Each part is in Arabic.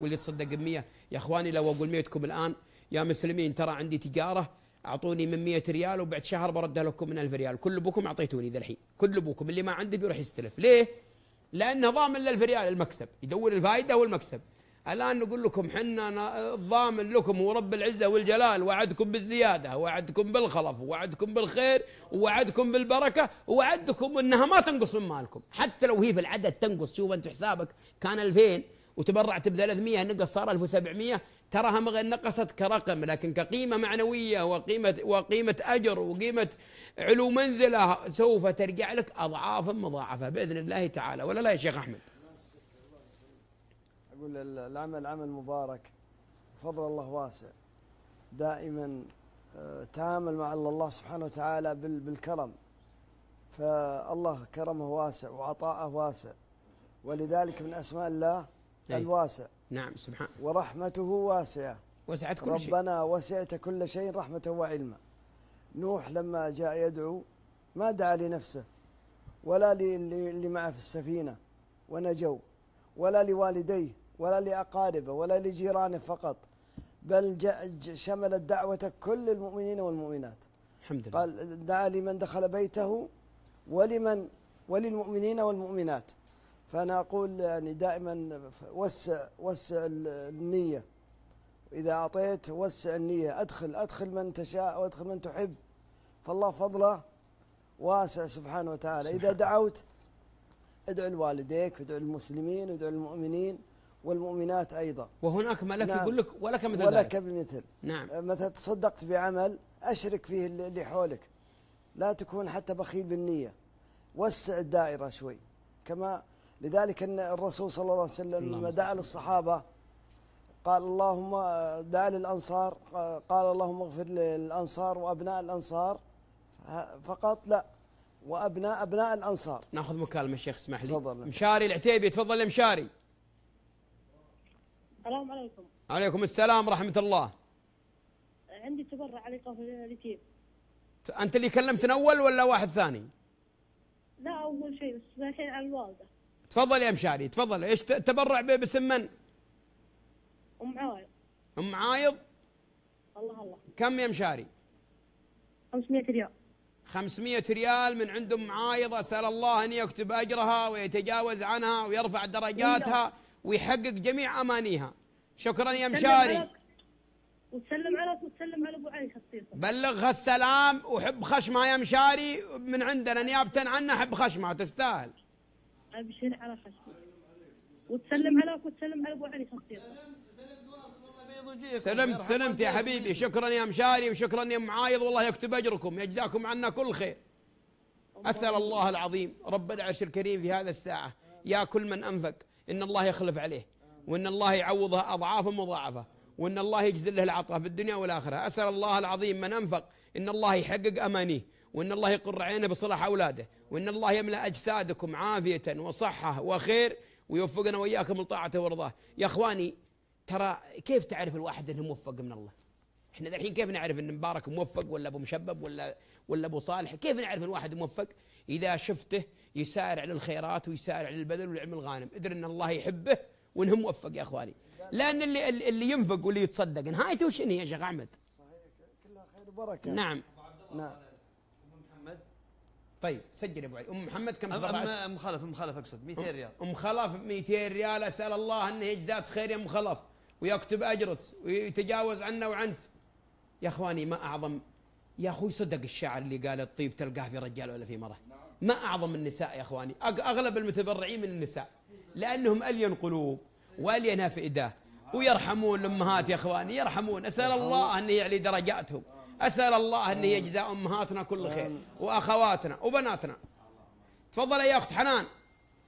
واللي تصدق ب يا اخواني لو اقول 100كم الان يا مسلمين ترى عندي تجاره اعطوني من 100 ريال وبعد شهر بردها لكم من 1000 ريال كل ابوكم اعطيتوني ذا الحين كل ابوكم اللي ما عنده بيروح يستلف ليه لانه ضامن ل 1000 ريال المكسب يدور الفائده والمكسب الان نقول لكم حنا ضامن لكم ورب العزه والجلال وعدكم بالزياده وعدكم بالخلف وعدكم بالخير وعدكم بالبركه وعدكم انها ما تنقص من مالكم حتى لو هي في العدد تنقص شوف انت حسابك كان 2000 وتبرعت ب 300 نقص صار 1700 تراها ما نقصت كرقم لكن كقيمه معنويه وقيمه وقيمه اجر وقيمه علو منزله سوف ترجع لك اضعافا مضاعفه باذن الله تعالى ولا لا يا شيخ احمد؟ اقول العمل عمل مبارك فضل الله واسع دائما آه، تعامل مع الله سبحانه وتعالى بالكرم فالله كرمه واسع وعطاءه واسع ولذلك من اسماء الله طيب. الواسع نعم سبحان ورحمته واسعة وسعت كل شيء ربنا وسعت كل شيء رحمة وعلما نوح لما جاء يدعو ما دعا لنفسه ولا للي معه في السفينة ونجوا ولا لوالديه ولا لأقاربه ولا لجيرانه فقط بل شملت الدعوة كل المؤمنين والمؤمنات الحمد لله قال دعا لمن دخل بيته ولمن وللمؤمنين والمؤمنات فأنا أقول يعني دائما وسع وسع النية إذا أعطيت وسع النية أدخل أدخل من تشاء وأدخل من تحب فالله فضله واسع سبحانه وتعالى إذا دعوت ادعو لوالديك ادعو للمسلمين ادعو للمؤمنين والمؤمنات أيضا وهناك ملك نعم. يقول لك ولك مثل ولك بمثل نعم أه، متى تصدقت بعمل أشرك فيه اللي حولك لا تكون حتى بخيل بالنية وسع الدائرة شوي كما لذلك أن الرسول صلى الله عليه وسلم لما دعا للصحابة قال اللهم دعا للأنصار قال اللهم اغفر للأنصار وأبناء الأنصار فقط لا وأبناء أبناء الأنصار ناخذ مكالمة الشيخ اسمح لي تفضل مشاري العتيبي تفضل يا مشاري السلام عليكم عليكم السلام ورحمة الله عندي تبرع على اليتيم أنت اللي كلمتنا أول ولا واحد ثاني؟ لا أول شيء بس الحين على الوالدة تفضل يا مشاري تفضل ايش تبرع به باسم من؟ ام عايض ام عايض الله الله كم يا مشاري؟ 500 ريال 500 ريال من عند ام عايض اسال الله ان يكتب اجرها ويتجاوز عنها ويرفع درجاتها ويحقق جميع امانيها شكرا يا مشاري وتسلم على وتسلم على ابو علي خصيصا بلغها السلام وحب خشمها يا مشاري من عندنا نيابه عنها حب خشمها تستاهل ابشر على خشمك وتسلم على اخوك وتسلم على ابو علي شخصيا سلمت سلمت يا حبيبي شكرا يا مشاري وشكرا يا معايض والله يكتب اجركم يجزاكم عنا كل خير اسال الله العظيم رب العرش الكريم في هذا الساعه يا كل من انفق ان الله يخلف عليه وان الله يعوضها اضعافا مضاعفه وان الله يجزي له العطاء في الدنيا والاخره اسال الله العظيم من انفق ان الله يحقق امانيه وان الله يقر عينه بصلاح اولاده وان الله يملا اجسادكم عافيه وصحه وخير ويوفقنا واياكم لطاعته ورضاه يا اخواني ترى كيف تعرف الواحد انه موفق من الله احنا الحين كيف نعرف ان مبارك موفق ولا ابو مشبب ولا ولا ابو صالح كيف نعرف ان الواحد موفق اذا شفته يسارع للخيرات ويسارع للبذل والعلم الغانم ادري ان الله يحبه وانه موفق يا اخواني لان اللي اللي ينفق واللي يتصدق نهايته شنو يا شيخ احمد صحيح كلها خير وبركه نعم نعم طيب سجل ابو علي ام محمد كم أم, ام خلف ام خلف اقصد 200 ريال ام خلف 200 ريال اسال الله انه يجزاك خير يا ام خلف ويكتب اجرك ويتجاوز عنا وعنت يا اخواني ما اعظم يا اخوي صدق الشاعر اللي قال الطيب تلقاه في رجال ولا في مراه ما اعظم النساء يا اخواني اغلب المتبرعين من النساء لانهم الين قلوب والين افئده ويرحمون الامهات يا اخواني يرحمون اسال الله ان يعلي درجاتهم اسال الله ان يجزى امهاتنا كل خير واخواتنا وبناتنا تفضل يا اخت حنان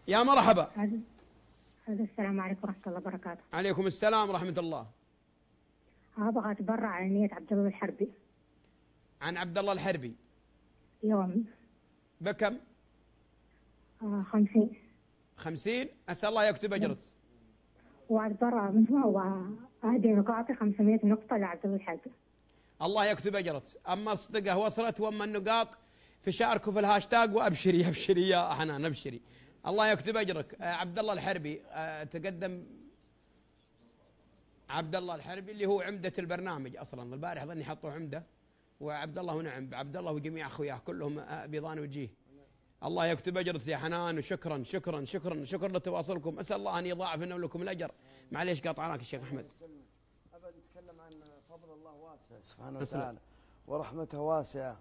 يا مرحبا السلام عليكم ورحمه الله وبركاته عليكم السلام ورحمه الله ابغى اتبرع عن نيه عبد الله الحربي عن عبد الله الحربي يوم بكم؟ آه، خمسين خمسين أسأل الله يكتب أجرك وأتبرع منه وأهدي نقاطي 500 نقطة لعبد الله الحربي الله يكتب اجرك اما الصدقه وصلت واما النقاط فشاركوا في الهاشتاج وابشري ابشري يا حنان ابشري الله يكتب اجرك آه، عبد الله الحربي آه، تقدم عبد الله الحربي اللي هو عمده البرنامج اصلا البارح ظني حطوا عمده وعبد الله ونعم عبد الله وجميع اخوياه كلهم آه، بيضان وجيه الله يكتب اجرك يا حنان وشكرا شكرا شكرا شكرا لتواصلكم اسال الله ان يضاعف لنا ولكم الاجر معليش قطعناك الشيخ احمد أبدا نتكلم عن فضل الله واسع سبحانه وتعالى ورحمته واسعة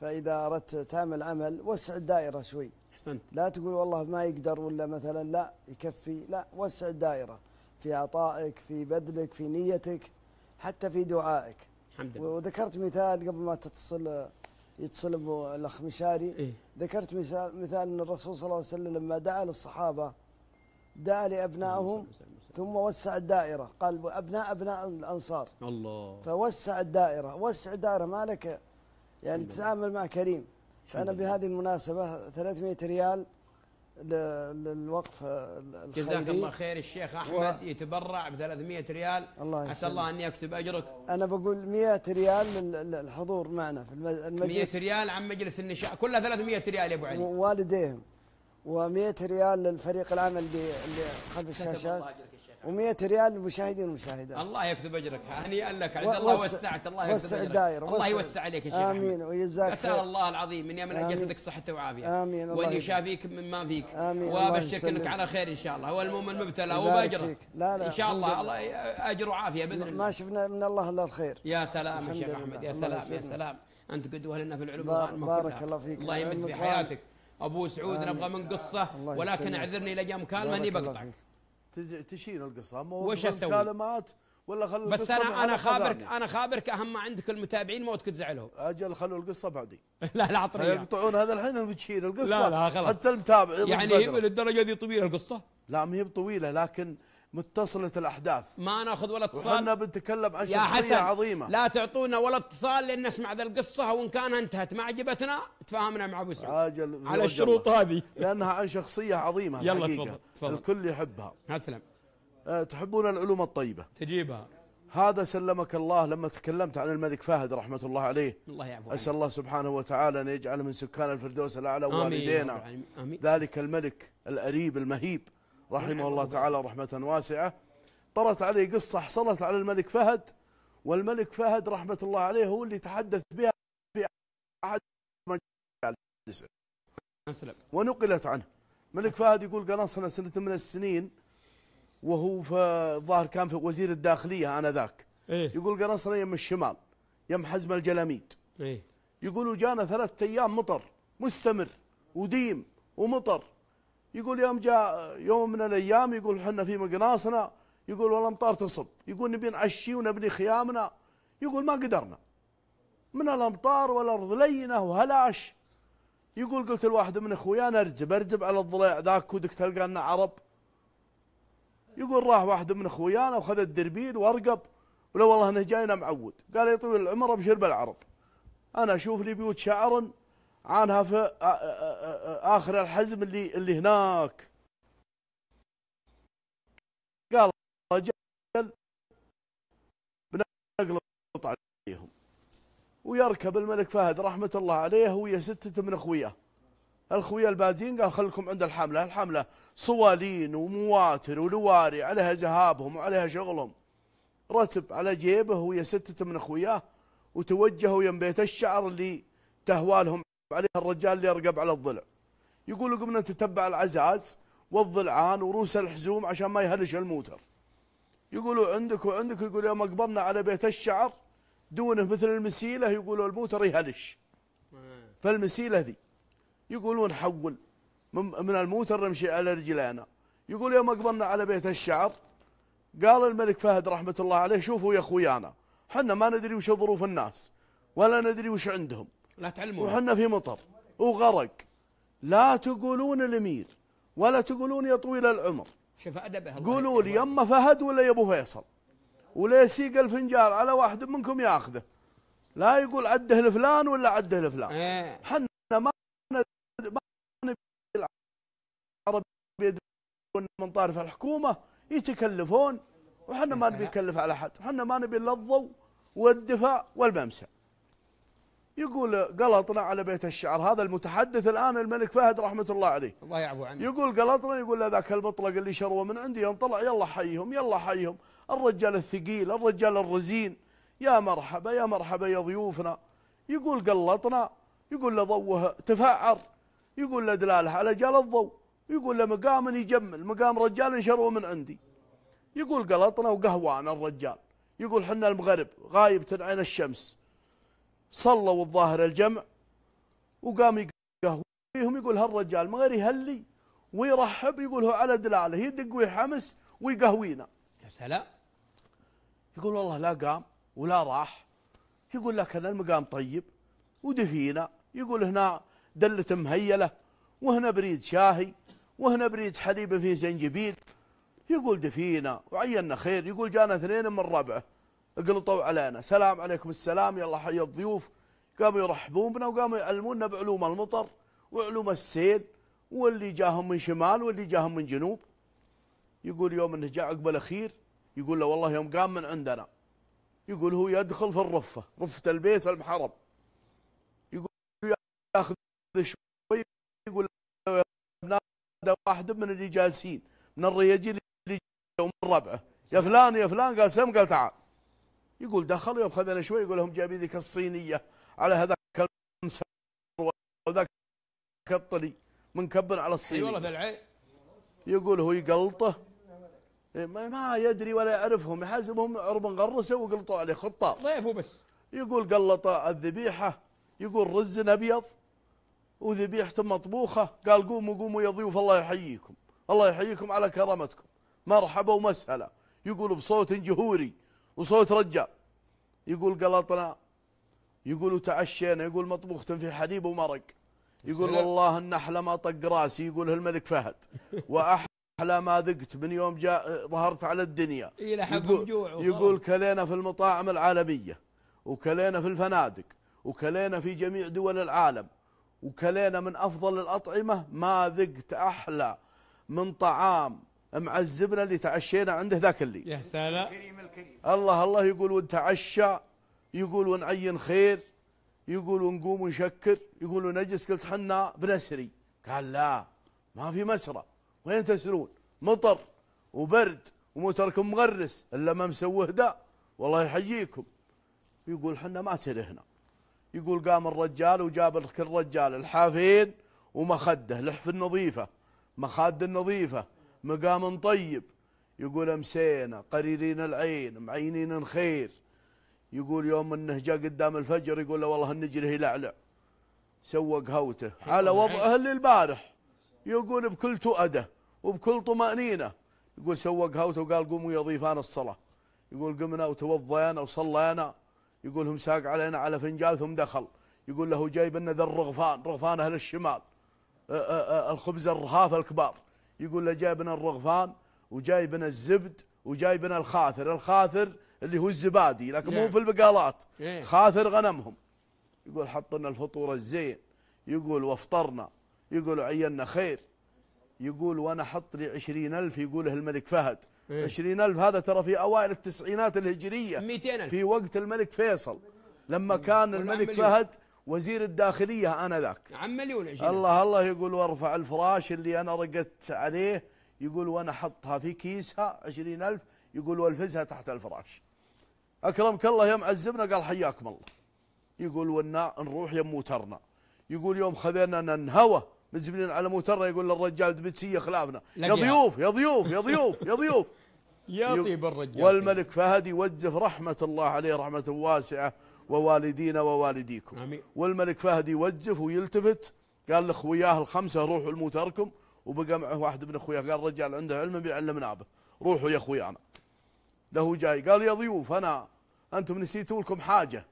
فإذا أردت تعمل عمل وسع الدائرة شوي أحسنت لا تقول والله ما يقدر ولا مثلا لا يكفي لا وسع الدائرة في عطائك في بذلك في نيتك حتى في دعائك الحمد لله وذكرت مثال قبل ما تتصل يتصل ابو الاخ مشاري إيه؟ ذكرت مثال مثال ان الرسول صلى الله عليه وسلم لما دعا للصحابه دعا لابنائهم ثم وسع الدائرة قال أبناء أبناء الأنصار الله فوسع الدائرة وسع الدائرة ما لك يعني تتعامل مع كريم فأنا بهذه المناسبة 300 ريال للوقف الخيري جزاك الله خير الشيخ احمد و... يتبرع ب 300 ريال الله عسى الله اني اكتب اجرك انا بقول 100 ريال للحضور معنا في المجلس 100 ريال عن مجلس النشاء كلها 300 ريال يا ابو علي ووالديهم و100 ريال للفريق العمل اللي خلف الشاشات و100 ريال للمشاهدين والمشاهدات الله يكتب اجرك هنيئا لك عز الله وسعت الله يكتب وسع الدائره الله يوسع عليك يا شيخ امين ويجزاك خير اسال الله العظيم من املا جسدك صحه وعافيه امين وان يشافيك مما فيك امين وابشرك انك على خير ان شاء الله والمؤمن مبتلى وباجره لا لا ان شاء الله الله اجر وعافيه باذن الله ما شفنا من الله الا الخير يا سلام يا شيخ احمد يا سلام يا سلام انت قدوه لنا في العلوم بارك الله فيك الله يمد في حياتك ابو سعود نبغى من قصه ولكن اعذرني لجا مكالمه اني بقطعك تشيل القصه وش اسوي؟ مكالمات ولا خلوا بس انا انا خابرك انا خابرك اهم ما عندك المتابعين موتك تزعلهم اجل خلوا القصه بعدين لا لا اعطني يقطعون هذا الحين بتشيل القصه لا لا خلاص حتى المتابع يعني هي للدرجه دي طويله القصه؟ لا ما هي بطويله لكن متصلة الأحداث ما ناخذ ولا اتصال وحنا بنتكلم عن شخصية عظيمة لا تعطونا ولا اتصال لأن نسمع ذا القصة وإن كان انتهت ما عجبتنا تفاهمنا مع أبو سعود عاجل على الشروط هذه لأنها عن شخصية عظيمة يلا الحقيقة. تفضل. تفضل الكل يحبها أسلم أه تحبون العلوم الطيبة تجيبها هذا سلمك الله لما تكلمت عن الملك فهد رحمة الله عليه الله يعفو أسأل الله سبحانه وتعالى أن يجعل من سكان الفردوس الأعلى والدينا ذلك الملك الأريب المهيب رحمه إيه. الله تعالى رحمة واسعة طرت عليه قصة حصلت على الملك فهد والملك فهد رحمة الله عليه هو اللي تحدث بها في أحد مجالسه ونقلت عنه ملك فهد يقول قنصنا سنة من السنين وهو الظاهر كان في وزير الداخلية آنذاك إيه؟ يقول قنصنا يم الشمال يم حزم الجلاميد إيه؟ يقولوا جانا ثلاثة أيام مطر مستمر وديم ومطر يقول يوم جاء يوم من الايام يقول حنا في مقناصنا يقول والله امطار تصب يقول نبي نعشي ونبني خيامنا يقول ما قدرنا من الامطار والارض لينه وهلاش يقول قلت لواحد من اخويانا ارجب ارجب على الضليع ذاك ودك تلقى لنا عرب يقول راح واحد من اخويانا وخذ الدربيل وارقب ولو والله انه جاينا معود قال يا طويل العمر ابشر بالعرب انا اشوف لي بيوت شعر عنها في اخر الحزم اللي اللي هناك قال رجل بنقلط عليهم ويركب الملك فهد رحمه الله عليه ويا سته من اخويه الخويه البادين قال خلكم عند الحمله الحمله صوالين ومواتر ولواري عليها ذهابهم وعليها شغلهم رتب على جيبه ويا سته من اخويه وتوجهوا يم بيت الشعر اللي تهوالهم عليها الرجال اللي يرقب على الضلع يقول قمنا نتتبع العزاز والضلعان وروس الحزوم عشان ما يهلش الموتر يقولوا عندك وعندك يقول يوم قبرنا على بيت الشعر دونه مثل المسيلة يقولوا الموتر يهلش فالمسيلة ذي يقولون حول من الموتر نمشي على رجلينا يقول يوم قبرنا على بيت الشعر قال الملك فهد رحمة الله عليه شوفوا يا أخويانا حنا ما ندري وش ظروف الناس ولا ندري وش عندهم لا تعلمون وحنا في مطر وغرق لا تقولون الامير ولا تقولون يا طويل العمر شوف ادبه قولوا لي يما فهد ولا يا ابو فيصل ولا يسيق الفنجال على واحد منكم ياخذه لا يقول عده لفلان ولا عده لفلان إيه. حنا ما العرب من طرف الحكومه يتكلفون وحنا ما نبي نكلف على احد حنا ما نبي الا الضوء والدفاع والممسح يقول قلطنا على بيت الشعر هذا المتحدث الآن الملك فهد رحمة الله عليه الله يعفو عنه يقول قلطنا يقول ذاك المطلق اللي شروه من عندي يوم طلع يلا حيهم يلا حيهم الرجال الثقيل الرجال الرزين يا مرحبا يا مرحبا يا ضيوفنا يقول قلطنا يقول له ضوه تفعر يقول له دلاله على جال الضوء يقول له مقام يجمل مقام رجال شروه من عندي يقول قلطنا وقهوان الرجال يقول حنا المغرب غايب عين الشمس صلوا الظاهر الجمع وقام يقهويهم يقول هالرجال ما غير يهلي ويرحب يقول هو على دلاله يدق ويحمس ويقهوينا يا سلام يقول والله لا قام ولا راح يقول لك هذا المقام طيب ودفينا يقول هنا دلة مهيلة وهنا بريد شاهي وهنا بريد حليب فيه زنجبيل يقول دفينا وعينا خير يقول جانا اثنين من ربعه قلطوا علينا سلام عليكم السلام يلا حي الضيوف قاموا يرحبون بنا وقاموا يعلمونا بعلوم المطر وعلوم السيل واللي جاهم من شمال واللي جاهم من جنوب يقول يوم انه جاء عقب الاخير يقول له والله يوم قام من عندنا يقول هو يدخل في الرفه رفه البيت المحرم يقول ياخذ شوي يقول نادى واحد من اللي جالسين من الرياجيل اللي ومن ربعه يا فلان يا فلان قال سم قال تعال يقول دخل يوم خذنا شوي يقول لهم جايبين ذيك الصينيه على هذاك المنسر وذاك الطلي منكبر على الصينيه والله العين يقول هو يقلطه إيه، ما يدري ولا يعرفهم يحاسبهم عرب غرسه وقلطوا عليه خطاب ضيف بس يقول قلط الذبيحه يقول رز ابيض وذبيحته مطبوخه قال قوموا قوموا يا ضيوف الله يحييكم الله يحييكم على كرامتكم مرحبا ومسهلا يقول بصوت جهوري وصوت رجال يقول قلطنا يقول تعشينا يقول مطبوخ في حليب ومرق يقول والله النحلة ما طق راسي يقول الملك فهد وأحلى ما ذقت من يوم جاء ظهرت على الدنيا يقول, يقول كلينا في المطاعم العالمية وكلينا في الفنادق وكلينا في جميع دول العالم وكلينا من أفضل الأطعمة ما ذقت أحلى من طعام معذبنا اللي تعشينا عنده ذاك اللي يا سلام الله الله يقول ونتعشى يقول ونعين خير يقول ونقوم ونشكر يقول ونجلس قلت حنا بنسري قال لا ما في مسرى وين تسرون مطر وبرد وموتركم مغرس الا ما مسوه ده والله يحييكم يقول حنا ما كرهنا يقول قام الرجال وجاب الرجال الحافين ومخده لحف النظيفه مخاد النظيفه مقام طيب يقول امسينا قريرين العين معينين خير يقول يوم انه جاء قدام الفجر يقول له والله النجر يلعلع سوق هوته على وضعه اللي البارح يقول بكل تؤده وبكل طمأنينة يقول سوق هوته وقال قوموا يضيفان الصلاة يقول قمنا وتوضينا وصلينا يقول هم ساق علينا على فنجال ثم دخل يقول له جايب لنا ذا الرغفان رغفان أهل الشمال الخبز الرهاف الكبار يقول له جايبنا الرغفان وجايبنا الزبد وجايبنا الخاثر الخاثر اللي هو الزبادي لكن مو نعم. في البقالات إيه. خاثر غنمهم يقول حط لنا الفطور الزين يقول وافطرنا يقول عينا خير يقول وانا حط لي عشرين ألف يقوله الملك فهد إيه. عشرين ألف هذا ترى في أوائل التسعينات الهجرية في وقت الملك فيصل لما إيه. كان الملك فهد وزير الداخلية أنا ذاك مليون عجينة الله الله يقول وارفع الفراش اللي أنا رقدت عليه يقول وأنا حطها في كيسها عشرين ألف يقول والفزها تحت الفراش أكرمك الله يوم عزبنا قال حياكم الله يقول ونا نروح يم موترنا يقول يوم خذينا ننهوى متزبلين على موترنا يقول للرجال دبتسية خلافنا يا ضيوف يا ضيوف يا ضيوف يا ضيوف يا طيب الرجال والملك فهد يوجه رحمة الله عليه رحمة واسعة ووالدينا ووالديكم آمين. والملك فهد يوجف ويلتفت قال لاخوياه الخمسه روحوا الموتركم وبقى معه واحد من اخوياه قال رجال عنده علم بيعلمنا به روحوا يا اخويانا له جاي قال يا ضيوف انا انتم نسيتوا لكم حاجه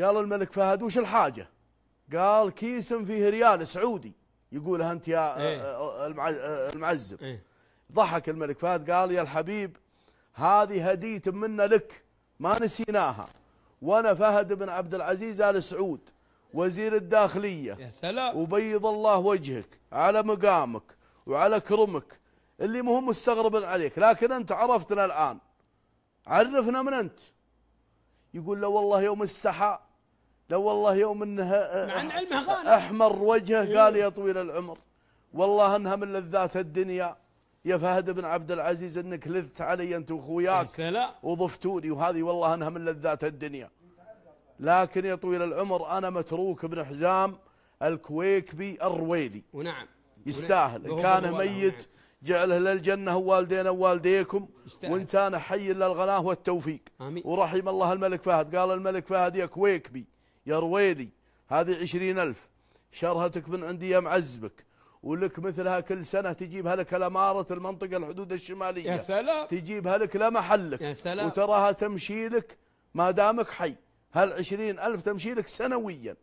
قال الملك فهد وش الحاجه قال كيس فيه ريال سعودي يقولها انت يا إيه؟ آه، آه، آه، المعزب إيه؟ ضحك الملك فهد قال يا الحبيب هذه هديه منا لك ما نسيناها وانا فهد بن عبد العزيز ال سعود وزير الداخليه يا سلام وبيض الله وجهك على مقامك وعلى كرمك اللي مهم مستغرب عليك لكن انت عرفتنا الان عرفنا من انت يقول لو والله يوم استحى لو والله يوم انه احمر وجهه قال يا طويل العمر والله انها من لذات الدنيا يا فهد بن عبد العزيز انك لذت علي انت واخوياك وضفتوني وهذه والله انها من لذات الدنيا لكن يا طويل العمر انا متروك بن حزام الكويكبي الرويلي ونعم يستاهل ان كان ميت جعله للجنه ووالدينا ووالديكم وان كان حي للغناه والتوفيق امين ورحم الله الملك فهد قال الملك فهد يا كويكبي يا رويلي هذه عشرين ألف شرهتك من عندي يا معزبك ولك مثلها كل سنة تجيبها لك الأمارة المنطقة الحدود الشمالية يا سلام تجيبها لك لمحلك يا سلام وتراها تمشي لك ما دامك حي هال ألف تمشي لك سنويا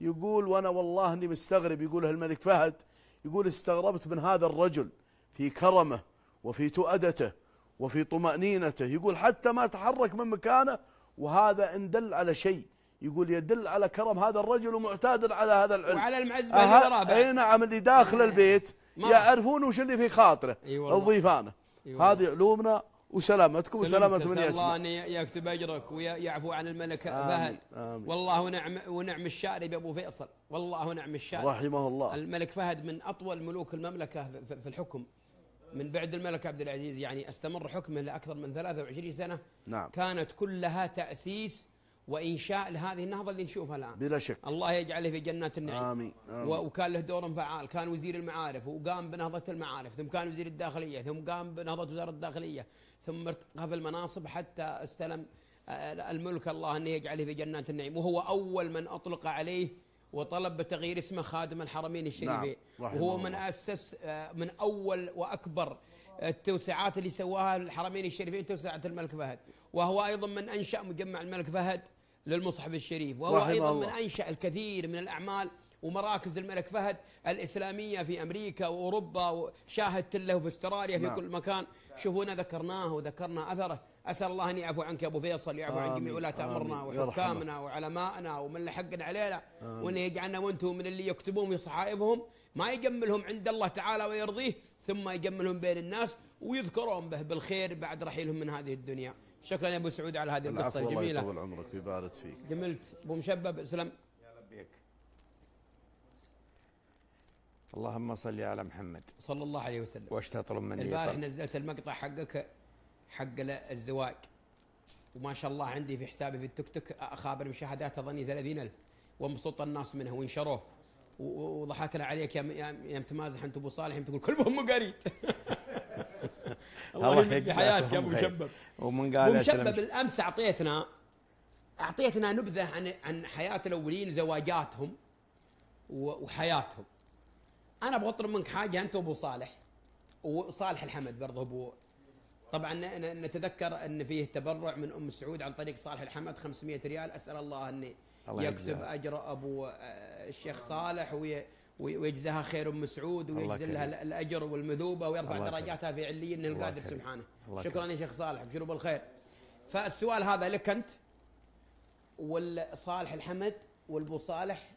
يقول وأنا والله أني مستغرب يقولها الملك فهد يقول استغربت من هذا الرجل في كرمه وفي تؤدته وفي طمأنينته يقول حتى ما تحرك من مكانه وهذا إن دل على شيء يقول يدل على كرم هذا الرجل ومعتاد على هذا العلم وعلى المعزبه اللي وراه اي نعم اللي داخل إيه. البيت يعرفون وش اللي في خاطره أيوة الضيفانه أيوة هذه علومنا وسلامتكم وسلامة من يسمع الله أن يكتب أجرك ويعفو عن الملك فهد والله نعم ونعم الشارب أبو فيصل والله نعم الشارب رحمه الله الملك فهد من أطول ملوك المملكة في الحكم من بعد الملك عبد العزيز يعني استمر حكمه لأكثر من 23 سنة نعم كانت كلها تأسيس وانشاء لهذه النهضه اللي نشوفها الان بلا شك الله يجعله في جنات النعيم امين, آمين. وكان له دور فعال كان وزير المعارف وقام بنهضه المعارف ثم كان وزير الداخليه ثم قام بنهضه وزاره الداخليه ثم ارتقى في المناصب حتى استلم آه، الملك الله انه يجعله في جنات النعيم وهو اول من اطلق عليه وطلب بتغيير اسمه خادم الحرمين الشريفين نعم. وهو من اسس آه، من اول واكبر التوسعات اللي سواها الحرمين الشريفين توسعه الملك فهد وهو ايضا من انشا مجمع الملك فهد للمصحف الشريف وهو أيضا الله. من أنشأ الكثير من الأعمال ومراكز الملك فهد الإسلامية في أمريكا وأوروبا وشاهدت له في استراليا في نعم. كل مكان شوفونا ذكرناه وذكرنا أثره أسأل الله أن يعفو عنك أبو فيصل يعفو عن جميع ولاة أمرنا وحكامنا وعلمائنا ومن لحق علينا وأن يجعلنا وأنتم من اللي يكتبون في صحائفهم ما يجملهم عند الله تعالى ويرضيه ثم يجملهم بين الناس ويذكرون به بالخير بعد رحيلهم من هذه الدنيا شكرا يا ابو سعود على هذه القصه الجميله الله يطول عمرك ويبارك فيك جملت ابو مشبب اسلم يا لبيك اللهم صل على محمد صلى الله عليه وسلم واش تطلب مني البارح نزلت المقطع حقك حق الزواج وما شاء الله عندي في حسابي في التيك توك اخابر مشاهدات اظني 30000 ومبسوط الناس منه وانشروه وضحكنا عليك يا يا متمازح انت ابو صالح تقول كلهم مقاريد الله يجزاك بحياتك يا ابو مشبب ومن قال مشبب بالامس اعطيتنا اعطيتنا نبذه عن عن حياه الاولين زواجاتهم وحياتهم انا ابغى اطلب منك حاجه انت وابو صالح وصالح الحمد برضه ابو طبعا نتذكر ان فيه تبرع من ام سعود عن طريق صالح الحمد 500 ريال اسال الله ان يكتب اجر ابو آه، الشيخ صالح وي ويجزاها خير ام سعود ويجزي لها الاجر والمذوبه ويرفع درجاتها في عليين القادر سبحانه شكرا يا شيخ صالح بشروب بالخير فالسؤال هذا لك انت والصالح الحمد والبو صالح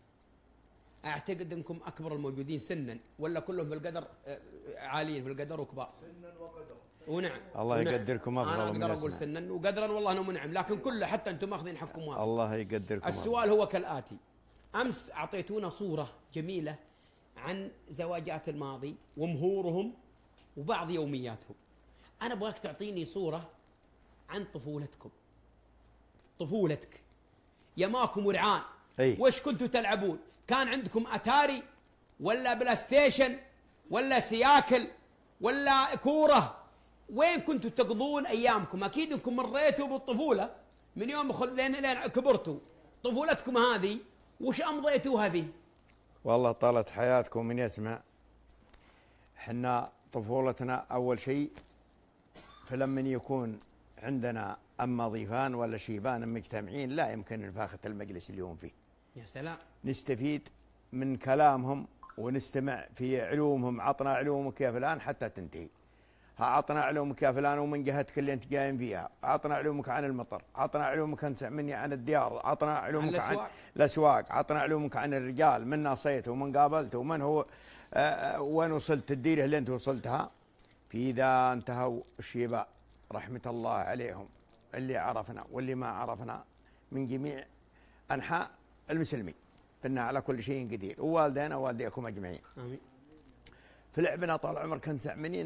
اعتقد انكم اكبر الموجودين سنا ولا كلهم في القدر آه، عاليين في القدر وكبار سنا وقدر ونعم الله ونعم. يقدركم افضل انا اقدر اقول سنا وقدرا والله انه منعم لكن كله حتى انتم ماخذين حقكم واحد الله يقدركم السؤال هو كالاتي امس اعطيتونا صوره جميله عن زواجات الماضي ومهورهم وبعض يومياتهم انا ابغاك تعطيني صوره عن طفولتكم طفولتك يماكم ورعان أي. وش كنتوا تلعبون كان عندكم اتاري ولا بلاي ستيشن ولا سياكل ولا كوره وين كنتوا تقضون ايامكم اكيد انكم مريتوا بالطفوله من يوم خلينا لين كبرتوا طفولتكم هذه وش امضيتوها هذه والله طالت حياتكم من يسمع حنا طفولتنا أول شيء فلما يكون عندنا أما ضيفان ولا شيبان مجتمعين لا يمكن نفاخة المجلس اليوم فيه يا سلام نستفيد من كلامهم ونستمع في علومهم عطنا علومك يا فلان حتى تنتهي عطنا علومك يا فلان ومن جهتك اللي انت قايم فيها عطنا علومك عن المطر عطنا علومك انت مني عن الديار عطنا علومك عن الاسواق عطنا علومك عن الرجال من ناصيته ومن قابلته ومن هو آه, آه، وين وصلت الديره اللي انت وصلتها في ذا انتهوا الشيباء رحمه الله عليهم اللي عرفنا واللي ما عرفنا من جميع انحاء المسلمين فإنا على كل شيء قدير ووالدينا ووالديكم اجمعين امين في لعبنا طال عمرك انت مني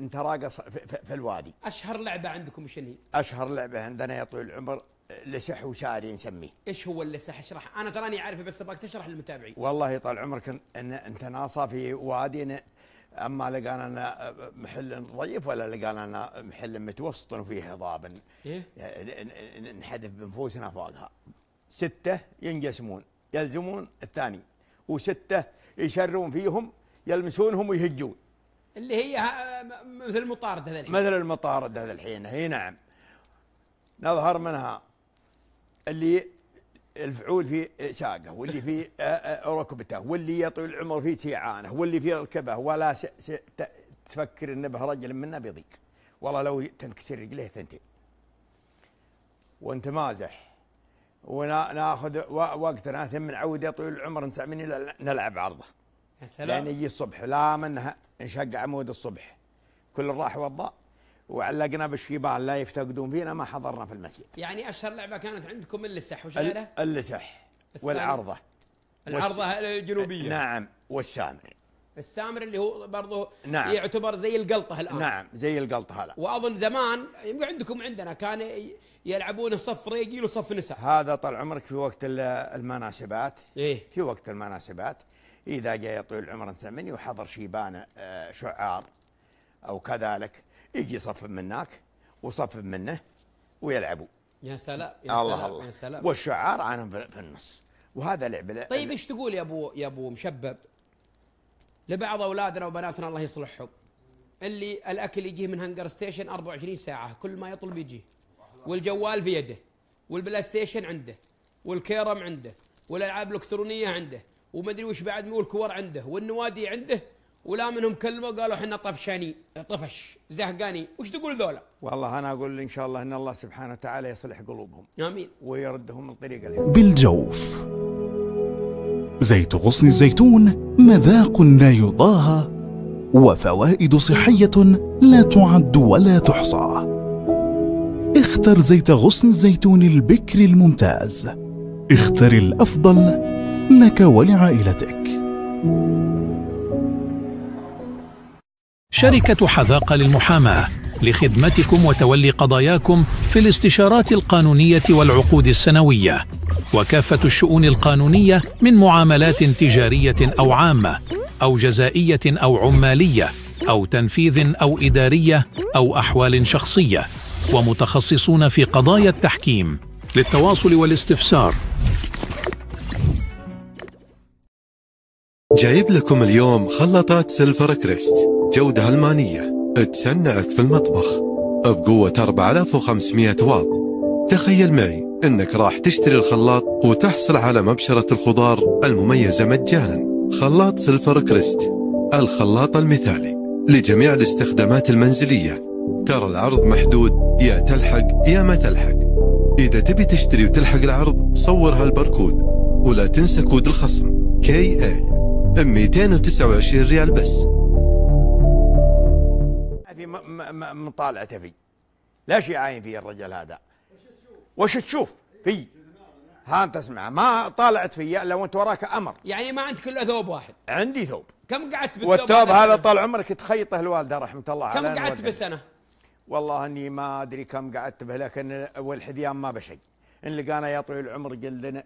نتراقص في الوادي اشهر لعبه عندكم شنو هي؟ اشهر لعبه عندنا يا طويل العمر لسح وشاري نسميه ايش هو اللسح اشرح انا تراني عارفه بس ابغاك تشرح للمتابعين والله طال عمرك ان انت ناصه في وادي اما لقانا لنا محل ضيف ولا لقانا لنا محل متوسط وفيه هضاب إيه؟ نحذف بنفوسنا فوقها سته ينقسمون يلزمون الثاني وسته يشرون فيهم يلمسونهم ويهجون اللي هي مثل المطاردة هذا الحين مثل المطاردة هذا الحين هي نعم نظهر منها اللي الفعول في ساقه واللي في ركبته واللي يطول العمر في سيعانه واللي في ركبه ولا تفكر ان به رجل منا بيضيق والله لو تنكسر رجليه ثنتين ونتمازح وناخذ وقتنا ثم نعود يا طويل العمر نسع من نلعب عرضه لين يجي الصبح لا منها انشق عمود الصبح كل راح وضأ وعلقنا بالشيبان لا يفتقدون فينا ما حضرنا في المسجد يعني اشهر لعبه كانت عندكم اللسح وش اللسح والعرضه العرضه الجنوبيه نعم والسامر السامر اللي هو برضه نعم يعتبر زي القلطه الان نعم زي القلطه هذا واظن زمان عندكم عندنا كان يلعبون صف رجال وصف نساء هذا طال عمرك في وقت المناسبات ايه في وقت المناسبات إذا جاء طول العمر إنسان مني وحضر شيبان آه، شعار أو كذلك يجي صف من هناك وصف منه ويلعبوا يا سلام يا الله سلام الله يا سلام والشعار عنهم في النص وهذا لعب طيب ايش تقول يا ابو يا ابو مشبب لبعض اولادنا وبناتنا الله يصلحهم اللي الاكل يجيه من هنجر ستيشن 24 ساعه كل ما يطلب يجيه والجوال في يده والبلاي ستيشن عنده والكيرم عنده والالعاب الالكترونيه عنده وما ادري وش بعد والكور عنده والنوادي عنده ولا منهم كلمه قالوا احنا طفشاني طفش زهقاني وش تقول ذولا؟ والله انا اقول ان شاء الله ان الله سبحانه وتعالى يصلح قلوبهم امين ويردهم من طريق الهدى بالجوف زيت غصن الزيتون مذاق لا يضاهى وفوائد صحيه لا تعد ولا تحصى اختر زيت غصن الزيتون البكر الممتاز اختر الافضل لك ولعائلتك شركة حذاقة للمحاماة لخدمتكم وتولي قضاياكم في الاستشارات القانونية والعقود السنوية وكافة الشؤون القانونية من معاملات تجارية أو عامة أو جزائية أو عمالية أو تنفيذ أو إدارية أو أحوال شخصية ومتخصصون في قضايا التحكيم للتواصل والاستفسار جايب لكم اليوم خلطات سيلفر كريست جودة ألمانية تسنعك في المطبخ بقوة 4500 واط تخيل معي انك راح تشتري الخلاط وتحصل على مبشرة الخضار المميزة مجانا خلاط سيلفر كريست الخلاط المثالي لجميع الاستخدامات المنزلية ترى العرض محدود يا تلحق يا ما تلحق إذا تبي تشتري وتلحق العرض صور هالبركود ولا تنسى كود الخصم كي ايه ب 229 ريال بس هذه مطالعته في لا شيء عاين فيه الرجل هذا وش تشوف في ها انت اسمع ما طالعت فيا الا وانت وراك امر يعني ما عندك الا ثوب واحد عندي ثوب كم قعدت بالثوب والثوب هذا طال عمرك تخيطه الوالده رحمه الله كم قعدت بالسنه والله اني ما ادري كم قعدت به لكن والحذيان ما بشي ان لقانا يا طويل العمر قلنا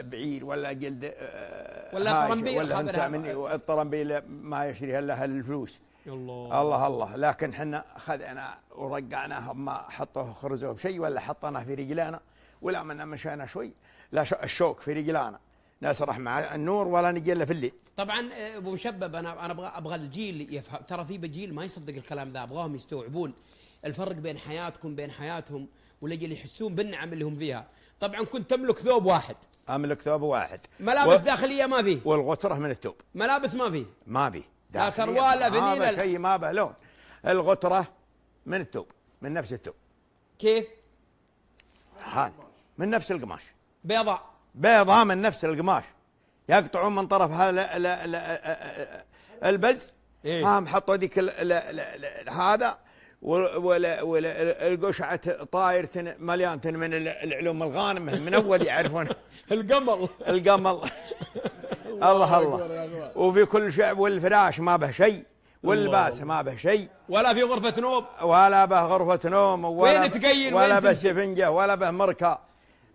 بعير ولا جلد آه، ولا طرنبيل ولا خمسة مني الطرنبيل ما يشتريها الا الفلوس الله الله الله لكن احنا خذنا ورقعناها ما حطوه خرزوه بشيء ولا حطيناه في رجلانا ولا منا مشينا شوي لا الشوك في رجلانا نسرح مع النور ولا نجي الا في الليل طبعا آه، ابو مشبب انا انا ابغى ابغى الجيل يفهم ترى في بجيل ما يصدق الكلام ذا ابغاهم يستوعبون الفرق بين حياتكم بين حياتهم ولاجل يحسون بالنعم اللي هم فيها طبعا كنت تملك ثوب واحد املك ثوب واحد ملابس و... داخليه ما فيه والغتره من الثوب ملابس ما فيه ما فيه لا سروال لا فنيلة شيء ما به لون الغتره من الثوب من نفس الثوب كيف؟ حال من نفس القماش بيضاء بيضاء من نفس القماش يقطعون من طرف هذا البز إيه؟ هم حطوا ذيك هذا ولا ولا القشعه طاير مليان من العلوم الغانمه من اول يعرفون القمل القمل الله الله وفي كل شعب والفراش ما به شيء واللباس ما به شيء ولا في غرفة نوم ولا به غرفة نوم ولا وين ولا به سفنجة ولا به مركة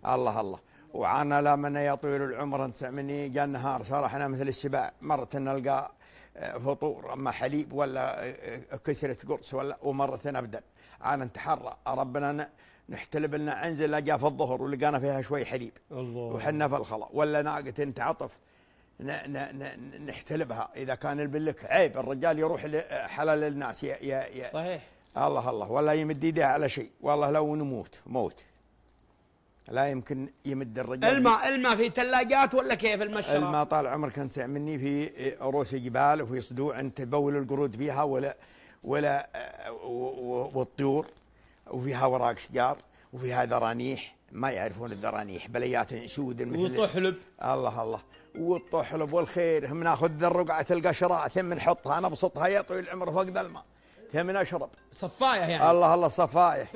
الله الله وعنا لا من يطول العمر انت مني قال نهار صار احنا مثل السباع مرة نلقى فطور اما حليب ولا آه، آه، كسره قرص ولا ومره ابدا انا نتحرى ربنا نحتلب لنا عنزه لا جاء في الظهر ولقانا فيها شوي حليب الله وحنا في الخلا ولا ناقه تعطف نحتلبها اذا كان البلك عيب الرجال يروح حلال الناس يا يا صحيح الله الله ولا يمد ايده على شيء والله لو نموت موت لا يمكن يمد الرجال الماء الماء في ثلاجات ولا كيف المشروع؟ الماء طال عمرك انت مني في رؤوس جبال وفي صدوع انت بول القرود فيها ولا ولا والطيور وفيها وراق شجار وفيها ذرانيح ما يعرفون الذرانيح بليات شود مثل وطحلب الله الله والطحلب والخير هم ناخذ ذا الرقعه تلقى شراء ثم نحطها نبسطها يا طويل العمر فوق ذا الماء ثم نشرب صفايه يعني الله الله صفايه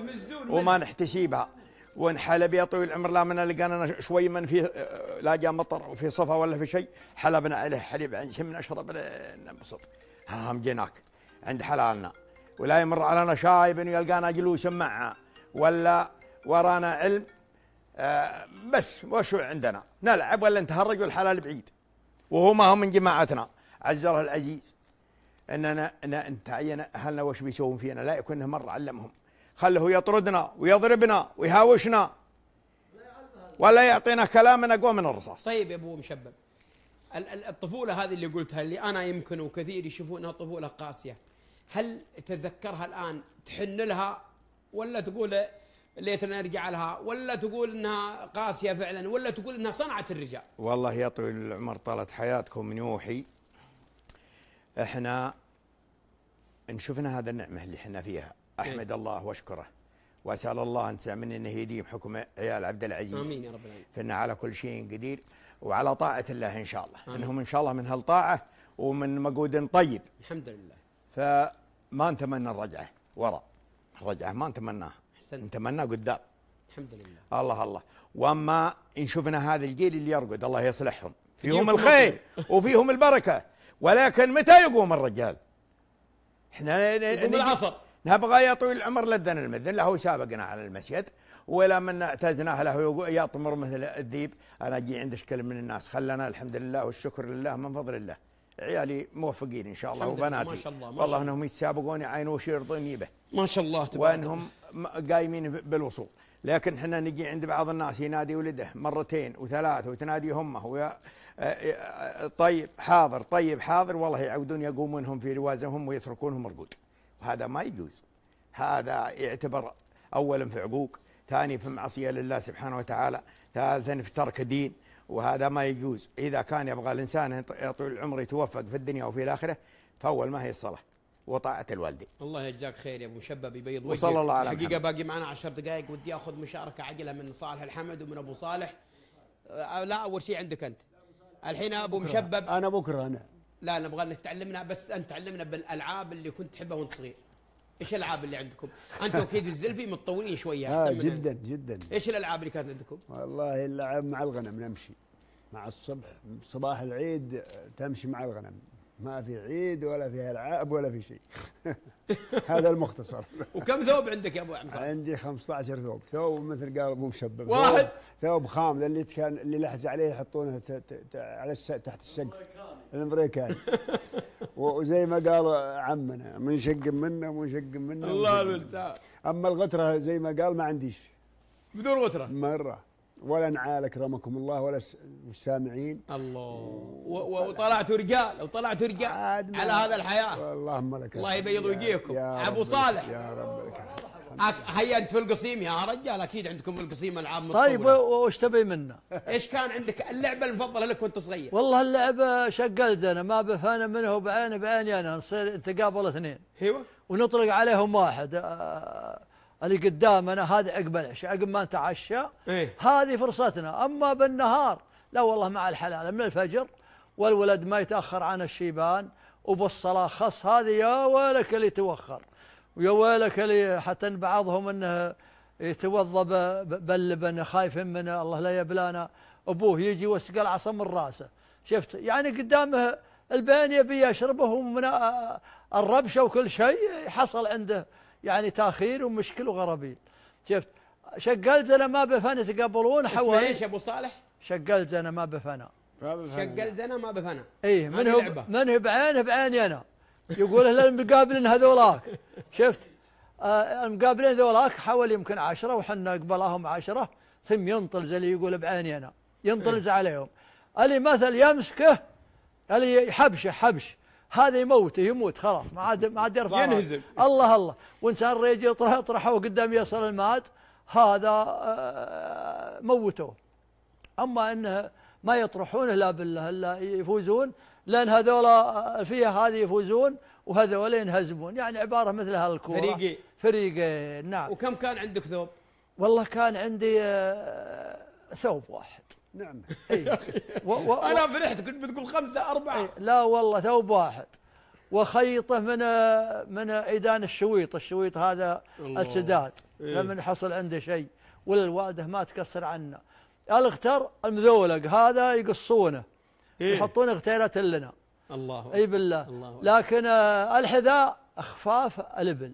وما نحتشي بها وانحلب يا طويل العمر لا من لقانا شوي من في لا جاء مطر وفي صفا ولا في شيء حلبنا عليه حليب عند شمنا شرب ننبسط ها هم جيناك عند حلالنا ولا يمر علينا شايب يلقانا جلوس معه ولا ورانا علم آه بس وشو عندنا نلعب ولا نتهرج والحلال بعيد وهو ما هو من جماعتنا عز الله العزيز اننا نتعين اهلنا وش بيسوون فينا لا يكون مره علمهم خله يطردنا ويضربنا ويهاوشنا ولا يعطينا كلام اقوى من الرصاص طيب يا ابو مشبب الطفوله هذه اللي قلتها اللي انا يمكن وكثير يشوفونها طفوله قاسيه هل تتذكرها الان تحن لها ولا تقول ليتنا نرجع لها ولا تقول انها قاسيه فعلا ولا تقول انها صنعت الرجال والله يا طويل العمر طالت حياتكم نوحي احنا نشوفنا هذا النعمه اللي احنا فيها إيه. احمد الله واشكره واسال الله ان تسامحني انه يديم حكم عيال عبد العزيز امين يا رب العالمين فانه على كل شيء قدير وعلى طاعه الله ان شاء الله آمين. انهم ان شاء الله من هالطاعه ومن مقود طيب الحمد لله فما نتمنى الرجعه ورا الرجعه ما نتمناها نتمنى قدام الحمد لله الله الله واما ان شفنا هذا الجيل اللي يرقد الله يصلحهم فيهم الخير وفيهم البركه ولكن متى يقوم الرجال؟ احنا العصر نبغى يا طويل العمر لدنا المذن له سابقنا على المسجد ولا من اعتزناه له يطمر مثل الذيب انا اجي عند شكل من الناس خلنا الحمد لله والشكر لله من فضل الله عيالي موفقين ان شاء الله وبناتي ما شاء الله ما شاء والله انهم يتسابقون يعينوا وش يرضوني به ما شاء الله تبارك وانهم قايمين بالوصول لكن احنا نجي عند بعض الناس ينادي ولده مرتين وثلاث وتنادي همه ويا آه، آه، طيب حاضر طيب حاضر والله يعودون يقومون هم في روازهم ويتركونهم مرقود وهذا ما يجوز هذا يعتبر أولا في عقوق ثاني في معصية لله سبحانه وتعالى ثالثا في ترك دين وهذا ما يجوز إذا كان يبغى الإنسان طول العمر يتوفق في الدنيا وفي الآخرة فأول ما هي الصلاة وطاعة الوالدين الله يجزاك خير يا ابو شباب يبيض وجهك وصلى الله على حقيقة باقي معنا عشر دقائق ودي اخذ مشاركة عجلة من صالح الحمد ومن ابو صالح آه، لا اول شيء عندك انت الحين ابو مشبب انا بكره انا لا نبغى انك تعلمنا بس انت تعلمنا بالالعاب اللي كنت تحبها وانت صغير ايش الالعاب اللي عندكم؟ انتم وكيد الزلفي متطورين شويه اه جدا من... جدا ايش الالعاب اللي كانت عندكم؟ والله اللعب مع الغنم نمشي مع الصبح صباح العيد تمشي مع الغنم ما في عيد ولا في العاب ولا في شيء هذا المختصر وكم ثوب عندك يا ابو حمزه؟ عندي 15 ثوب ثوب مثل قال ابو مشبب واحد ثوب خام اللي كان اللي لحز عليه يحطونه على تحت السقف الامريكاني وزي ما قال عمنا منشق منه ومنشق منه الله المستعان اما الغتره زي ما قال ما عنديش بدون غتره مره ولا نعال اكرمكم الله ولا السامعين الله وطلعتوا رجال وطلعتوا رجال على هذا الحياه اللهم لك الله يبيض وجيهكم ابو صالح يا رب لك هيا انت في القصيم يا رجال اكيد عندكم في القصيم العاب مطلوبة. طيب وش تبي منا؟ ايش كان عندك اللعبه المفضله لك وانت صغير؟ والله اللعبه شقلت انا ما بفانا منه بعيني بعيني انا نصير نتقابل اثنين ايوه ونطلق عليهم واحد آه اللي قدامنا هذا عقب العشاء عقب ما نتعشى إيه؟ هذه فرصتنا اما بالنهار لا والله مع الحلال من الفجر والولد ما يتاخر عن الشيبان وبالصلاه خص هذه يا ويلك اللي توخر ويا ويلك اللي حتى بعضهم انه يتوضا باللبن خايف منه الله لا يبلانا ابوه يجي وسق العصا من راسه شفت يعني قدامه البين يبي يشربه ومن الربشه وكل شيء حصل عنده يعني تاخير ومشكل وغرابيل شفت شقلت انا ما بفنى تقبلون حوالي ايش ابو صالح؟ شقلت انا ما بفنى شقلت انا ما بفنى اي من هو من هو بعينه بعيني انا يقول المقابلين هذولاك شفت آه المقابلين هذولاك حوالي يمكن عشرة وحنا قبلهم عشرة ثم ينطلز اللي يقول بعيني انا ينطلز إيه. عليهم اللي مثل يمسكه اللي يحبشه حبش هذا يموت يموت خلاص ما عاد ما عاد يرفع ينهزم الله الله وانسان ريجي يطرح طرحوه قدام يصل المات هذا آه، موتوه اما انه ما يطرحونه لا بالله الا يفوزون لان هذولا آه، الفئه هذه يفوزون وهذول ينهزمون يعني عباره مثل هالكوره فريقين فريقين نعم وكم كان عندك ثوب؟ والله كان عندي آه، ثوب واحد نعم اي انا فرحت كنت بتقول خمسه اربعه إيه. لا والله ثوب واحد وخيطه من من ايدان الشويط، الشويط هذا السداد إيه. لما حصل عنده شيء ولا الوالده ما تكسر عنا. الغتر المذولق هذا يقصونه إيه. يحطون غتيرات لنا. الله اي بالله الله لكن آه، الحذاء اخفاف الابل.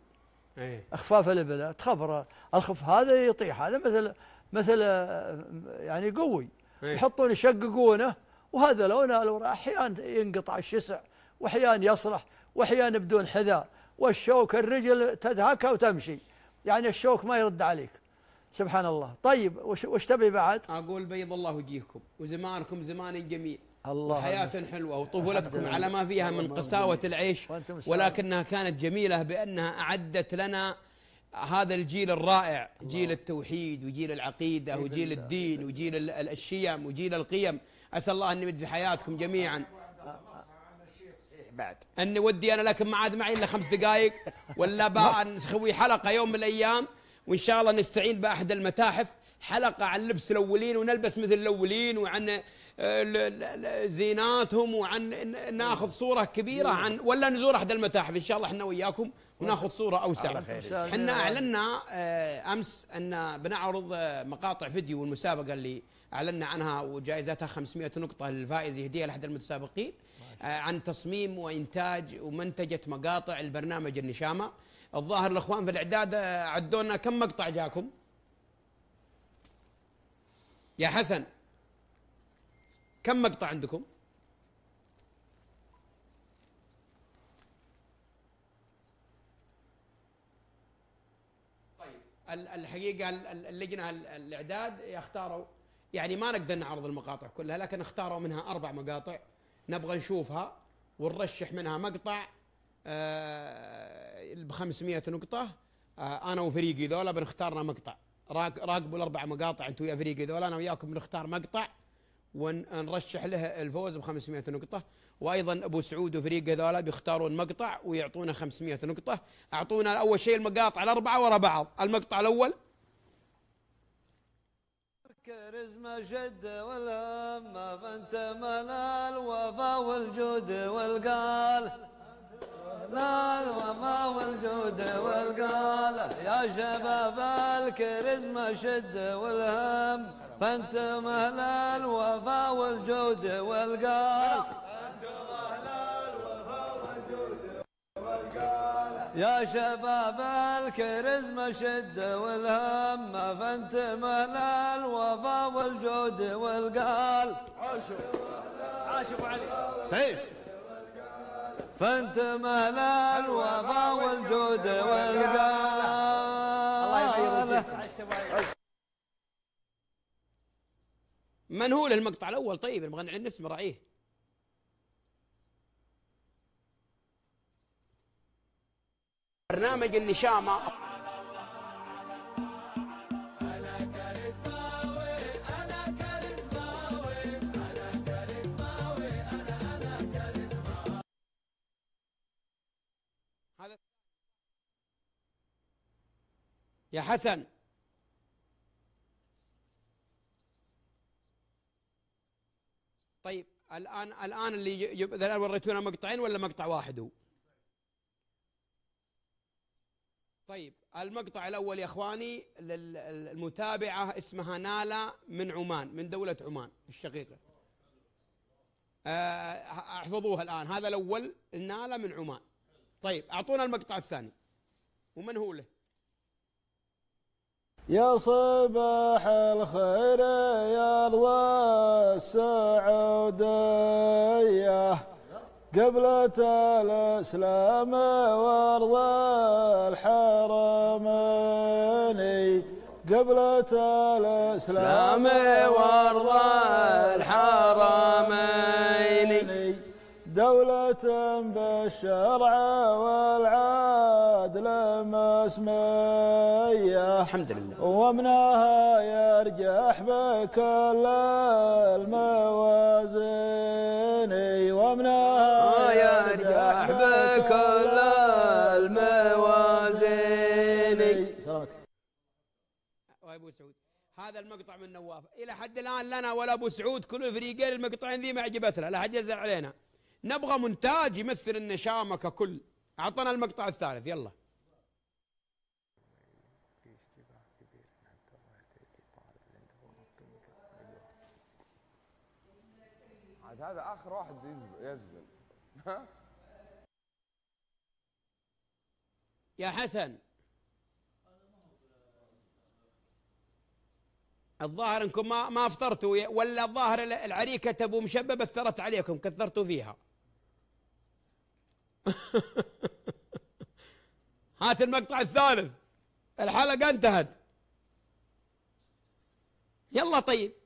ايه اخفاف الابل تخبره الخف هذا يطيح هذا مثل مثل آه، يعني قوي. إيه. يحطون يشققونه وهذا لونه الوراء احيانا ينقطع الشسع واحيانا يصلح واحيانا بدون حذاء والشوك الرجل تدهكها وتمشي يعني الشوك ما يرد عليك سبحان الله طيب وش, وش تبي بعد اقول بيض الله وجيهكم وزمانكم زمان جميل الله حياة حلوة وطفولتكم على ما فيها من قساوة العيش ولكنها كانت جميلة بأنها أعدت لنا هذا الجيل الرائع جيل التوحيد وجيل العقيدة وجيل الدين وجيل الشيم وجيل القيم أسأل الله أن يمد في حياتكم جميعا بعد أني ودي أنا لكن ما عاد معي إلا خمس دقائق ولا بقى نسخوي حلقة يوم من الأيام وإن شاء الله نستعين بأحد المتاحف حلقة عن لبس الأولين ونلبس مثل الأولين وعن آه، زيناتهم وعن ناخذ صورة كبيرة عن ولا نزور أحد المتاحف إن شاء الله احنا وياكم وناخذ صورة أوسع احنا أعلنا آه، أمس أن بنعرض آه، مقاطع فيديو والمسابقة اللي أعلنا عنها وجائزتها 500 نقطة للفائز يهديها لأحد المتسابقين عن تصميم وإنتاج ومنتجة مقاطع البرنامج النشامة الظاهر الأخوان في الإعداد عدونا كم مقطع جاكم؟ يا حسن كم مقطع عندكم؟ طيب الحقيقة اللجنة الإعداد اختاروا يعني ما نقدر نعرض المقاطع كلها لكن اختاروا منها أربع مقاطع نبغى نشوفها ونرشح منها مقطع آه، ب 500 نقطة آه، أنا وفريقي ذولا بنختارنا مقطع راقبوا الاربع مقاطع انت ويا فريقي ذولا انا وياكم بنختار مقطع ونرشح له الفوز ب 500 نقطة وأيضا أبو سعود وفريقه ذولا بيختارون مقطع ويعطونا 500 نقطة أعطونا أول شيء المقاطع الأربعة ورا بعض المقطع الأول كاريزما جد ما فانت ملال وفا والجود والقال لا وما والجود والقالة يا شباب الكريزما شد والهم فانتم اهل الوفا والجود والقال يا شباب الكريزما شد والهم فانتم مهل الوفا والجود والقال عاشوا عاشوا علي تعيش فانت فانتمى الوفا والجود والقال هو المقطع الاول طيب نبغى نعلن اسم راعيه برنامج النشامه يا حسن طيب الان الان اللي الان وريتونا مقطعين ولا مقطع واحد هو؟ طيب المقطع الاول يا اخواني للمتابعه اسمها نالا من عمان من دوله عمان الشقيقه آه، احفظوها الان هذا الاول نالا من عمان طيب اعطونا المقطع الثاني ومن هو له؟ يا صباح الخير يا الواسع السعودية قبلة الإسلام وأرض الحرمين قبلة الإسلام وأرض الحرمين دولة بالشرع والعالم مسمية الحمد لله ومنها يرجح بكل الموازين ومنها آه، يرجح بكل الموازين سلامتك ابو سعود هذا المقطع من نواف الى حد الان لنا ولا ابو سعود كل الفريقين المقطعين ذي ما عجبتنا لا حد يزعل علينا نبغى مونتاج يمثل النشامه ككل اعطنا المقطع الثالث يلا هذا اخر واحد يزبل ها يا حسن الظاهر انكم ما ما افطرتوا ولا الظاهر العريكه تبو مشبب اثرت عليكم كثرتوا فيها هات المقطع الثالث الحلقه انتهت يلا طيب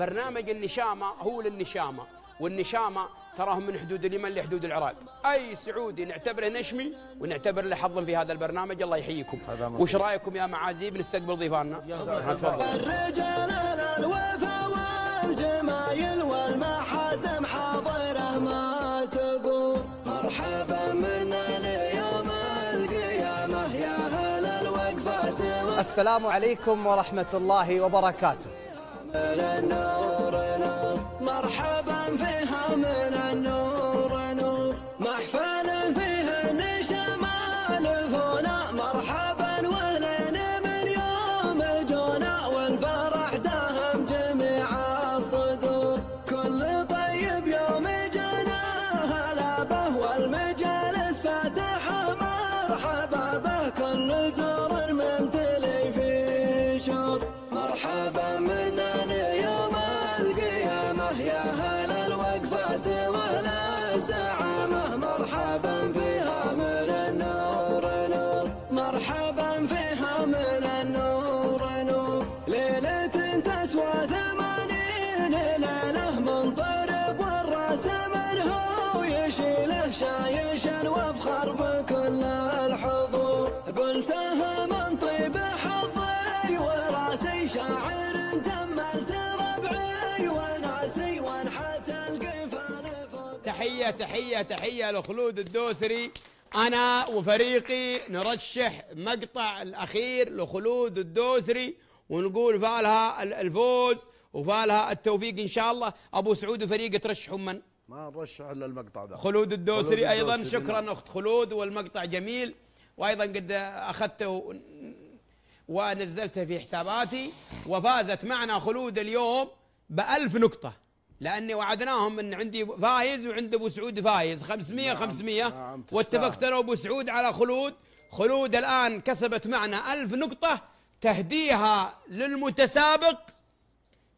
برنامج النشامة هو للنشامة والنشامة تراهم من حدود اليمن لحدود العراق أي سعودي نعتبره نشمي ونعتبر له حظ في هذا البرنامج الله يحييكم وش رأيكم يا معازيب نستقبل ضيفاننا الرجال الوفا والجمايل والمحازم حاضرة ما تقول مرحبا منا ليوم القيامة يا هلا الوقفة السلام عليكم ورحمة الله وبركاته but I know تحية تحية تحية لخلود الدوسري أنا وفريقي نرشح مقطع الأخير لخلود الدوسري ونقول فالها الفوز وفالها التوفيق إن شاء الله أبو سعود وفريقه ترشحوا من؟ ما نرشح إلا المقطع ذا خلود الدوسري, خلود أيضا الدوسري شكرا بنا. نعم. أخت خلود والمقطع جميل وأيضا قد أخذته ونزلته في حساباتي وفازت معنا خلود اليوم بألف نقطة لاني وعدناهم ان عندي فايز وعند ابو سعود فايز 500 نعم 500 نعم واتفقت انا وابو سعود على خلود خلود الان كسبت معنا ألف نقطه تهديها للمتسابق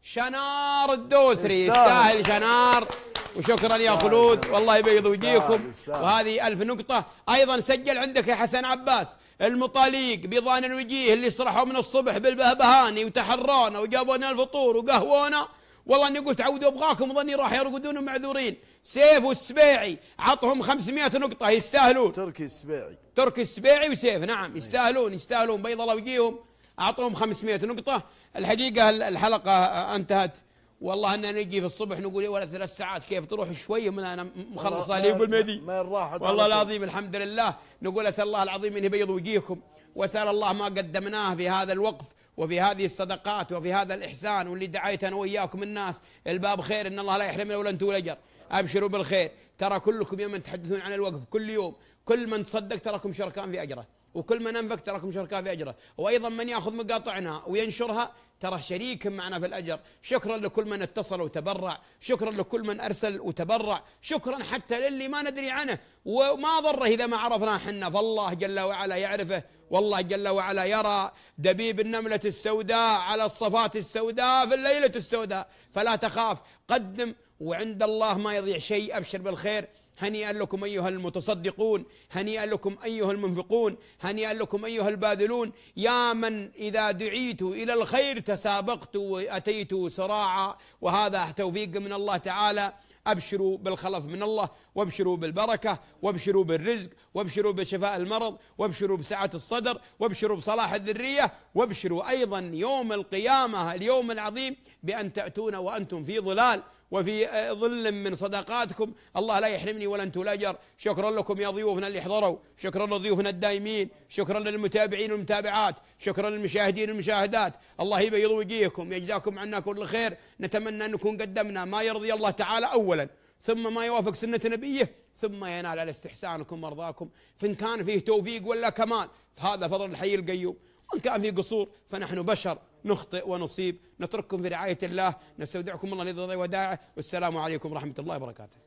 شنار الدوسري يستاهل شنار وشكرا يا خلود والله يبيض وجيهكم وهذه ألف نقطة أيضا سجل عندك يا حسن عباس المطاليق بيضان الوجيه اللي صرحوا من الصبح بالبهبهاني وتحرونا وجابونا الفطور وقهوونا والله اني قلت عودوا ابغاكم ظني راح يرقدون معذورين سيف والسبيعي عطهم 500 نقطه يستاهلون تركي السبيعي تركي السبيعي وسيف نعم يستاهلون يستاهلون بيض الله وجيهم اعطوهم 500 نقطه الحقيقه الحلقه انتهت والله ان نجي في الصبح نقول ولا ثلاث ساعات كيف تروح شويه من انا مخلص اليف بالمدي والله العظيم الحمد لله نقول اسال الله العظيم ان يبيض وجيهكم واسال الله ما قدمناه في هذا الوقف وفي هذه الصدقات وفي هذا الإحسان واللي دعيت أنا وإياكم الناس الباب خير إن الله لا يحرمنا ولا أنتم الأجر أبشروا بالخير ترى كلكم يوم تحدثون عن الوقف كل يوم كل من تصدق تراكم شركان في أجره وكل من أنفق تراكم شركاء في أجره وأيضا من يأخذ مقاطعنا وينشرها ترى شريك معنا في الأجر شكرا لكل من اتصل وتبرع شكرا لكل من أرسل وتبرع شكرا حتى للي ما ندري عنه وما ضره إذا ما عرفناه حنا فالله جل وعلا يعرفه والله جل وعلا يرى دبيب النملة السوداء على الصفات السوداء في الليلة السوداء فلا تخاف قدم وعند الله ما يضيع شيء أبشر بالخير هنيئا لكم أيها المتصدقون هنيئا لكم أيها المنفقون هنيئا لكم أيها الباذلون يا من إذا دعيت إلى الخير تسابقت وأتيت سراعا وهذا توفيق من الله تعالى أبشروا بالخلف من الله وابشروا بالبركة وابشروا بالرزق وابشروا بشفاء المرض وابشروا بسعة الصدر وابشروا بصلاح الذرية وابشروا أيضا يوم القيامة اليوم العظيم بأن تأتون وأنتم في ظلال وفي آه، ظل من صدقاتكم الله لا يحرمني ولا أنتم الأجر شكرا لكم يا ضيوفنا اللي حضروا شكرا لضيوفنا الدائمين شكرا للمتابعين والمتابعات شكرا للمشاهدين والمشاهدات الله يبيض وجيهكم يجزاكم عنا كل خير نتمنى أن نكون قدمنا ما يرضي الله تعالى أولا ثم ما يوافق سنة نبيه ثم ينال على استحسانكم ومرضاكم فإن كان فيه توفيق ولا كمال فهذا فضل الحي القيوم وإن كان في قصور فنحن بشر نخطئ ونصيب نترككم في رعاية الله نستودعكم الله الذي ودائعه والسلام عليكم ورحمة الله وبركاته